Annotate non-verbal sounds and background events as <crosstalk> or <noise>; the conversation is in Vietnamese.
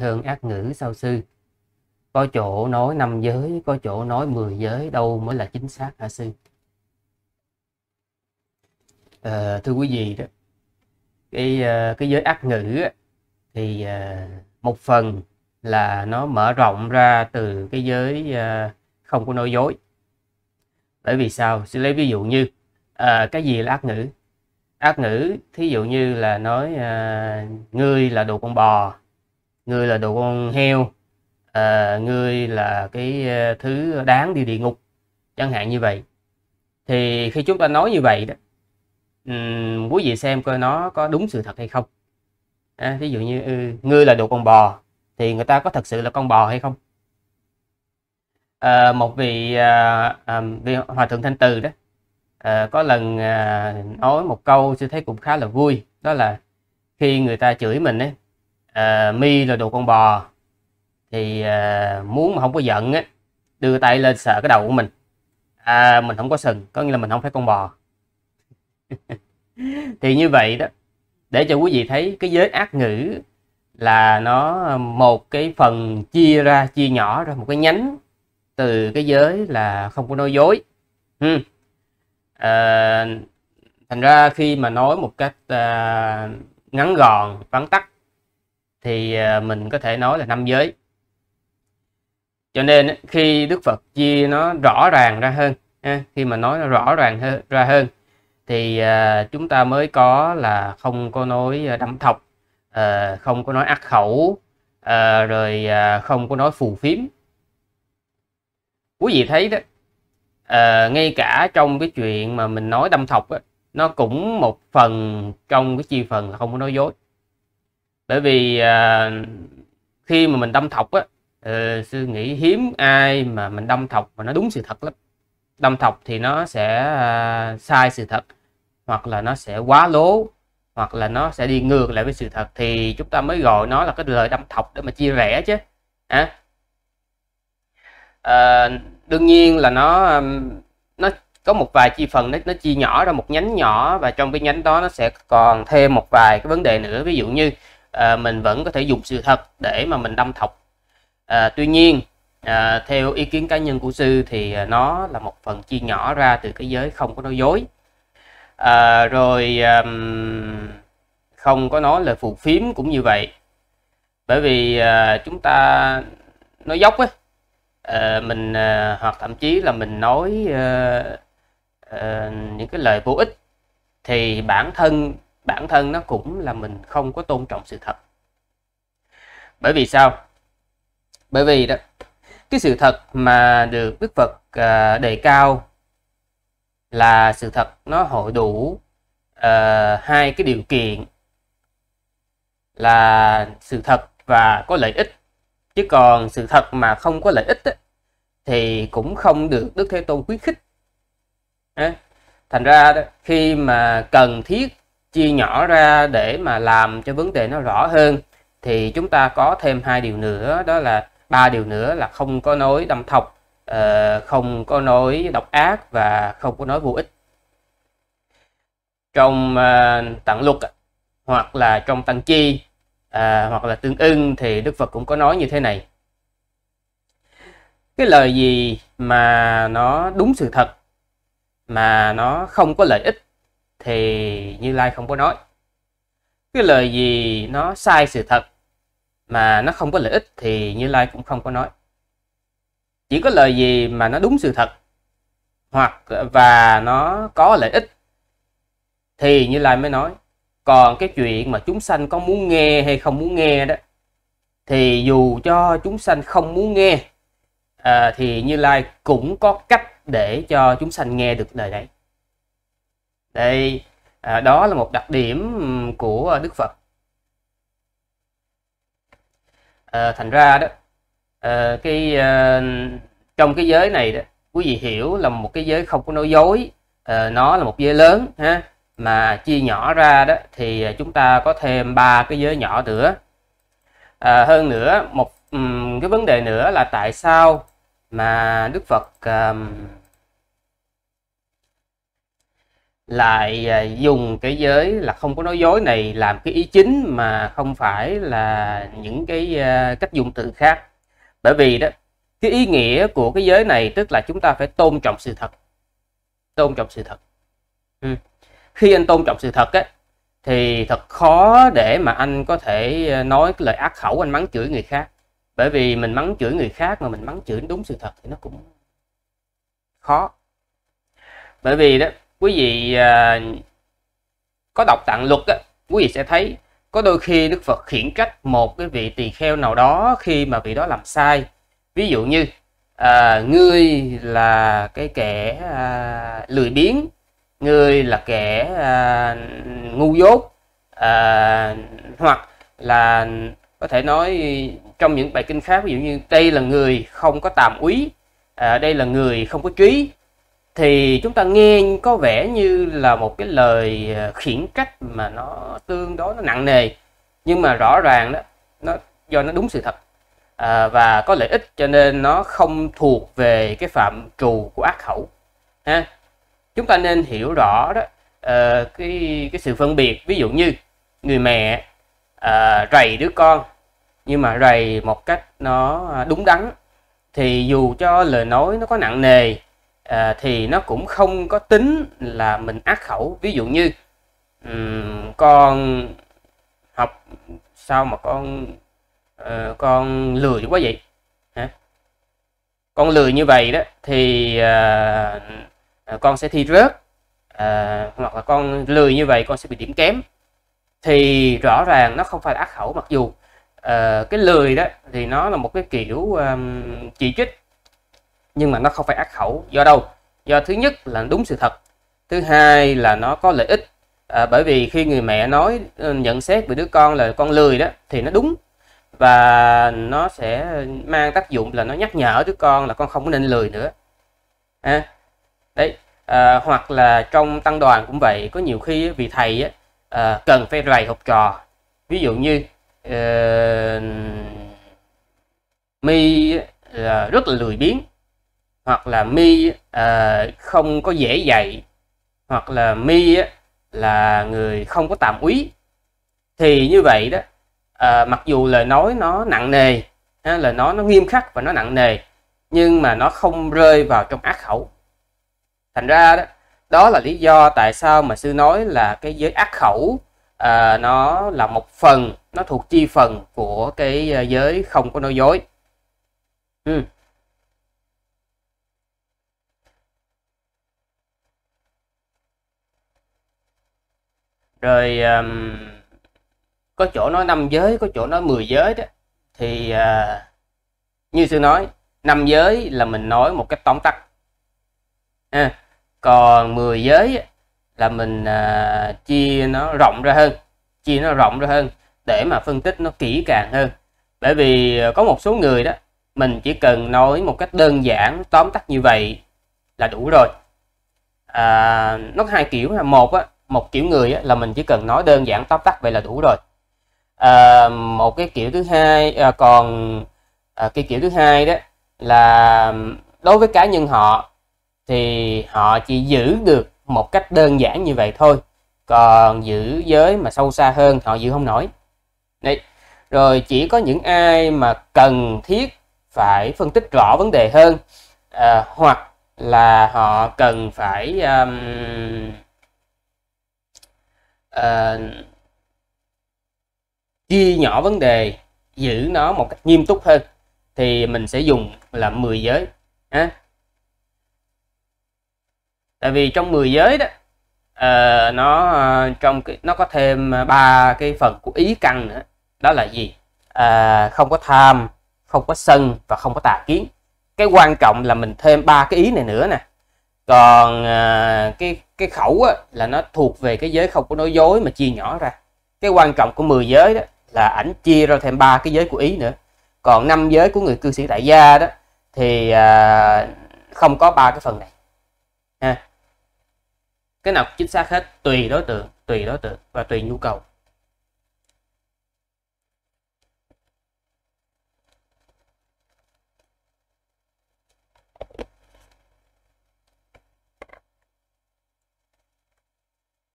Thơn ác ngữ sao sư? Có chỗ nói năm giới, có chỗ nói mười giới, đâu mới là chính xác hả sư? À, thưa quý vị đó, cái ờ, cái giới ác ngữ thì ờ, một phần là nó mở rộng ra từ cái giới không có nói dối. Bởi vì sao? Sẽ lấy ví dụ như à, cái gì là ác ngữ? Ác ngữ thí dụ như là nói à, ngươi là đồ con bò ngươi là đồ con heo à, ngươi là cái ờ, thứ đáng đi địa ngục chẳng hạn như vậy thì khi chúng ta nói như vậy đó um, quý vị xem coi nó có đúng sự thật hay không à, ví dụ như ừ, ngươi là đồ con bò thì người ta có thật sự là con bò hay không à, một vị, à, à, vị hòa thượng thanh từ đó à, có lần à, nói một câu tôi thấy cũng khá là vui đó là khi người ta chửi mình ấy, à, mi là đồ con bò thì à, muốn mà không có giận á đưa tay lên sợ cái đầu của mình à, mình không có sừng có nghĩa là mình không phải con bò <laughs> thì như vậy đó để cho quý vị thấy cái giới ác ngữ là nó ờ, một cái phần chia ra chia nhỏ ra một cái nhánh từ cái giới là không có nói dối ừ. à, thành ra khi mà nói một cách à, ngắn gọn vắn tắt thì à, mình có thể nói là năm giới cho nên khi Đức Phật chia nó rõ ràng ra hơn khi mà nói nó rõ ràng ra hơn thì à, chúng ta mới có là không có nói à, đâm thọc không có nói ác khẩu rồi không có nói phù phiếm quý vị thấy đó ngay cả trong cái chuyện mà mình nói đâm thọc nó cũng một phần trong cái chi phần là không có nói dối bởi vì à, khi mà mình đâm thọc á uh, nghĩ hiếm ai mà mình đâm thọc mà nó đúng sự thật lắm đâm thọc thì nó sẽ uh, sai sự thật hoặc là nó sẽ quá lố hoặc là nó sẽ đi ngược lại với sự thật thì chúng ta mới gọi nó là cái lời đâm thọc để mà chia rẽ chứ à. À, đương nhiên là nó um, nó có một vài chi phần nó, nó chia nhỏ ra một nhánh nhỏ và trong cái nhánh đó nó sẽ còn thêm một vài cái vấn đề nữa ví dụ như à, mình vẫn có thể dùng sự thật để mà mình đâm thọc à, tuy nhiên à, theo ý kiến cá nhân của sư thì à, nó là một phần chi nhỏ ra từ cái giới không có nói dối à, rồi um, không có nói lời phù phiếm cũng như vậy bởi vì à, chúng ta nói dốc ấy à, mình à, hoặc thậm chí là mình nói à, à, những cái lời vô ích thì bản thân bản thân nó cũng là mình không có tôn trọng sự thật bởi vì sao bởi vì đó cái sự thật mà được đức phật à, đề cao là sự thật nó hội đủ à, hai cái điều kiện là sự thật và có lợi ích chứ còn sự thật mà không có lợi ích ấy, thì cũng không được đức thế tôn khuyến khích à, thành ra đó, khi mà cần thiết chia nhỏ ra để mà làm cho vấn đề nó rõ hơn thì chúng ta có thêm hai điều nữa đó là ba điều nữa là không có nói đâm thọc ờ, không có nói độc ác và không có nói vô ích trong ờ, tặng luật hoặc là trong tăng chi ờ, hoặc là tương ưng thì Đức Phật cũng có nói như thế này cái lời gì mà nó đúng sự thật mà nó không có lợi ích thì như lai không có nói cái lời gì nó sai sự thật mà nó không có lợi ích thì như lai cũng không có nói chỉ có lời gì mà nó đúng sự thật hoặc và nó có lợi ích thì như lai mới nói còn cái chuyện mà chúng sanh có muốn nghe hay không muốn nghe đó thì dù cho chúng sanh không muốn nghe à, thì như lai cũng có cách để cho chúng sanh nghe được lời này đây à, đó là một đặc điểm của đức phật à, thành ra đó à, cái à, trong cái giới này đó quý vị hiểu là một cái giới không có nói dối à, nó là một giới lớn ha mà chia nhỏ ra đó thì à, chúng ta có thêm ba cái giới nhỏ nữa à, hơn nữa một um, cái vấn đề nữa là tại sao mà đức phật um, lại à, dùng cái giới là không có nói dối này làm cái ý chính mà không phải là những cái à, cách dùng từ khác bởi vì đó cái ý nghĩa của cái giới này tức là chúng ta phải tôn trọng sự thật tôn trọng sự thật ừ. khi anh tôn trọng sự thật ấy, thì thật khó để mà anh có thể à, nói lời ác khẩu anh mắng chửi người khác bởi vì mình mắng chửi người khác mà mình mắng chửi đúng sự thật thì nó cũng khó bởi vì đó quý vị à, có đọc tạng luật á, quý vị sẽ thấy có đôi khi Đức Phật khiển trách một cái vị tỳ kheo nào đó khi mà vị đó làm sai ví dụ như à, ngươi là cái kẻ à, lười biếng ngươi là kẻ à, ngu dốt à, hoặc là có thể nói trong những bài kinh khác ví dụ như đây là người không có tàm úy à, đây là người không có trí thì chúng ta nghe có vẻ như là một cái lời ờ, khiển trách mà nó tương đối nó nặng nề nhưng mà rõ ràng đó nó do nó đúng sự thật à, và có lợi ích cho nên nó không thuộc về cái phạm trù của ác khẩu ha chúng ta nên hiểu rõ đó à, cái cái sự phân biệt ví dụ như người mẹ à, rầy đứa con nhưng mà rầy một cách nó à, đúng đắn thì dù cho lời nói nó có nặng nề à, thì nó cũng không có tính là mình ác khẩu ví dụ như um, con học sao mà con uh, con lười quá vậy hả con lười như vậy đó thì uh, con sẽ thi rớt uh, hoặc là con lười như vậy con sẽ bị điểm kém thì rõ ràng nó không phải là ác khẩu mặc dù uh, cái lười đó thì nó là một cái kiểu um, chỉ trích nhưng mà nó không phải ác khẩu do đâu do thứ nhất là đúng sự thật thứ hai là nó có lợi ích à, bởi vì khi người mẹ nói ờ, nhận xét về đứa con là con lười đó thì nó đúng và nó sẽ mang tác dụng là nó nhắc nhở đứa con là con không nên lười nữa à, đấy à, hoặc là trong tăng đoàn cũng vậy có nhiều khi vì thầy á, à, cần phải rầy học trò ví dụ như uh, mi là rất là lười biếng hoặc là mi à, không có dễ dạy hoặc là mi là người không có tạm úy thì như vậy đó à, mặc dù lời nói nó nặng nề à, lời nói nó nghiêm khắc và nó nặng nề nhưng mà nó không rơi vào trong ác khẩu thành ra đó đó là lý do tại sao mà sư nói là cái giới ác khẩu à, nó là một phần nó thuộc chi phần của cái à, giới không có nói dối ừ. rồi um, có chỗ nói năm giới có chỗ nói 10 giới đó thì uh, như sư nói năm giới là mình nói một cách tóm tắt à, còn 10 giới là mình uh, chia nó rộng ra hơn chia nó rộng ra hơn để mà phân tích nó kỹ càng hơn bởi vì ờ, có một số người đó mình chỉ cần nói một cách đơn giản tóm tắt như vậy là đủ rồi à, nó hai kiểu là một á, một kiểu người là mình chỉ cần nói đơn giản tóm tắt vậy là đủ rồi à, một cái kiểu thứ hai à, còn à, cái kiểu thứ hai đó là đối với cá nhân họ thì họ chỉ giữ được một cách đơn giản như vậy thôi còn giữ giới mà sâu xa hơn họ giữ không nổi Đấy. rồi chỉ có những ai mà cần thiết phải phân tích rõ vấn đề hơn à, hoặc là họ cần phải um, Ờ, chia nhỏ vấn đề giữ nó một cách nghiêm túc hơn thì mình sẽ dùng là 10 giới ha. tại vì trong 10 giới đó uh, nó uh, trong cái, nó có thêm ba cái phần của ý căn nữa đó là gì uh, không có tham không có sân và không có tà kiến cái quan trọng là mình thêm ba cái ý này nữa nè còn à, cái cái khẩu á, là nó thuộc về cái giới không có nói dối mà chia nhỏ ra cái quan trọng của 10 giới đó là ảnh chia ra thêm ba cái giới của ý nữa còn năm giới của người cư sĩ tại gia đó thì à, không có ba cái phần này ha cái nào chính xác hết tùy đối tượng tùy đối tượng và tùy nhu cầu